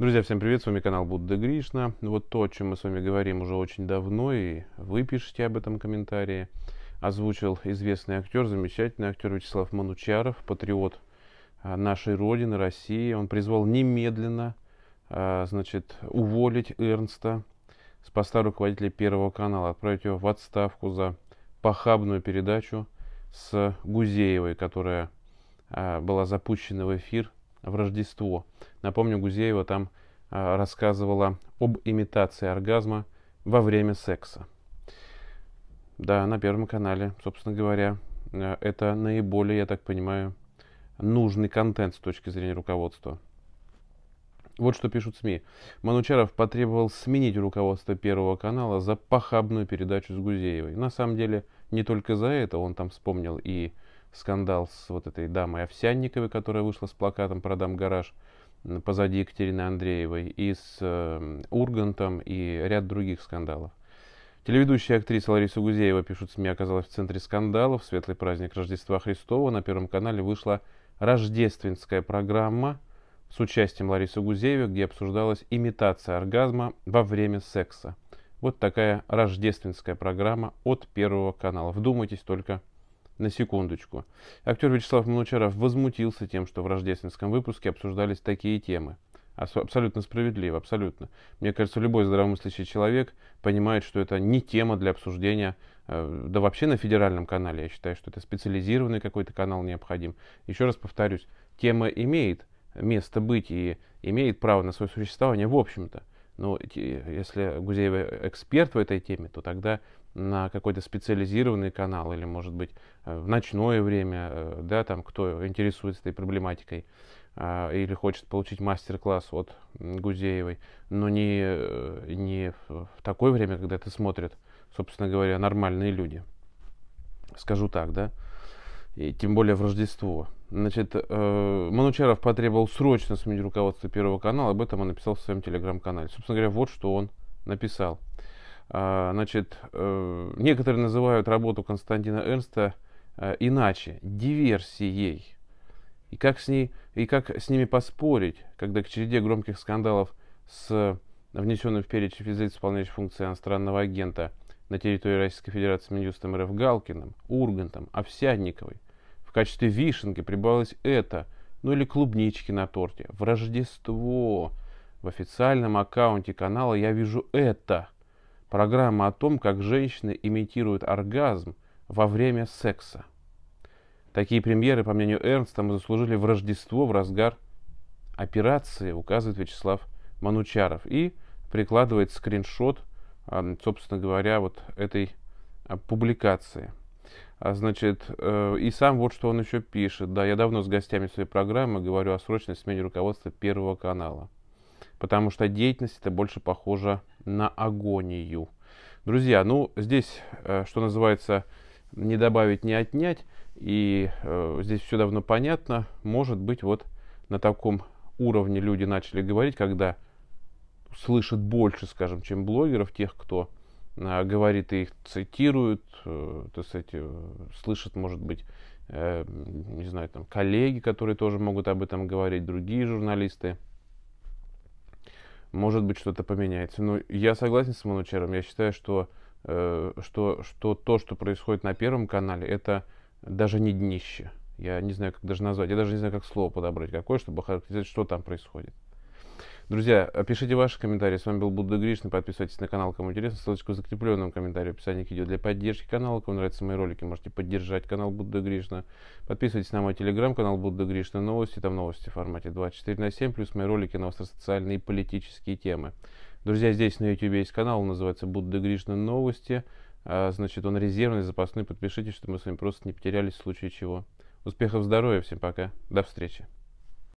Друзья, всем привет, с вами канал Будда Гришна. Вот то, о чем мы с вами говорим уже очень давно, и вы пишете об этом комментарии, озвучил известный актер, замечательный актер Вячеслав Манучаров, патриот а, нашей Родины, России. Он призвал немедленно а, значит, уволить Эрнста с поста руководителя Первого канала, отправить его в отставку за похабную передачу с Гузеевой, которая а, была запущена в эфир – в Рождество. Напомню, Гузеева там э, рассказывала об имитации оргазма во время секса. Да, на Первом канале, собственно говоря, э, это наиболее, я так понимаю, нужный контент с точки зрения руководства. Вот что пишут СМИ. Манучаров потребовал сменить руководство Первого канала за похабную передачу с Гузеевой. На самом деле, не только за это он там вспомнил и скандал с вот этой дамой Овсянниковой, которая вышла с плакатом «Продам гараж» позади Екатерины Андреевой, и с э, Ургантом, и ряд других скандалов. Телеведущая актриса Лариса Гузеева, пишут СМИ, оказалась в центре скандалов. В светлый праздник Рождества Христова на Первом канале вышла рождественская программа с участием Ларисы Гузеевой, где обсуждалась имитация оргазма во время секса. Вот такая рождественская программа от Первого канала. Вдумайтесь только на секундочку. Актер Вячеслав Манучаров возмутился тем, что в рождественском выпуске обсуждались такие темы. Абсолютно справедливо, абсолютно. Мне кажется, любой здравомыслящий человек понимает, что это не тема для обсуждения, э, да вообще на федеральном канале. Я считаю, что это специализированный какой-то канал необходим. Еще раз повторюсь, тема имеет место быть и имеет право на свое существование в общем-то. Ну, если Гузеева эксперт в этой теме, то тогда на какой-то специализированный канал или, может быть, э, в ночное время, э, да, там, кто интересуется этой проблематикой а, или хочет получить мастер-класс от Гузеевой, но не, э, не в такое время, когда это смотрят, собственно говоря, нормальные люди. Скажу так, да и тем более в Рождество. Значит, э, Манучаров потребовал срочно сменить руководство Первого канала. Об этом он написал в своем телеграм-канале. Собственно говоря, вот что он написал. А, значит, э, некоторые называют работу Константина Эрнста э, иначе. Диверсией. И как, с ней, и как с ними поспорить, когда к череде громких скандалов с внесенным в перечень физлиц, исполняющих функции иностранного агента – на территории Российской Федерации Минюстом РФ Галкиным, Ургантом, Овсянниковой. В качестве вишенки прибавилось это, ну или клубнички на торте. В Рождество в официальном аккаунте канала я вижу это. Программа о том, как женщины имитируют оргазм во время секса. Такие премьеры, по мнению Эрнста, мы заслужили в Рождество в разгар операции, указывает Вячеслав Манучаров. И прикладывает скриншот а, собственно говоря, вот этой а, публикации. А, значит, э, и сам вот что он еще пишет. Да, я давно с гостями своей программы говорю о срочной смене руководства Первого канала. Потому что деятельность это больше похожа на агонию. Друзья, ну здесь, э, что называется, не добавить, не отнять. И э, здесь все давно понятно. Может быть, вот на таком уровне люди начали говорить, когда слышит больше, скажем, чем блогеров, тех, кто а, говорит и их цитирует, э, то есть э, слышат, может быть, э, не знаю, там коллеги, которые тоже могут об этом говорить, другие журналисты. Может быть, что-то поменяется. Но ну, я согласен с Манучером. Я считаю, что, что, что то, что происходит на Первом канале, это даже не днище. Я не знаю, как даже назвать. Я даже не знаю, как слово подобрать какое, чтобы характеризовать, что там происходит. Друзья, пишите ваши комментарии. С вами был Будда Гришна. Подписывайтесь на канал, кому интересно. Ссылочку в закрепленном комментарии в описании к видео. Для поддержки канала, кому нравятся мои ролики, можете поддержать канал Будда Гришна. Подписывайтесь на мой телеграм-канал Будда Гришна Новости. Там новости в формате 24 на 7, плюс мои ролики на социальные и политические темы. Друзья, здесь на YouTube есть канал, он называется Будда Гришна Новости. А, значит, он резервный, запасной. Подпишитесь, чтобы мы с вами просто не потерялись в случае чего. Успехов, здоровья, всем пока. До встречи.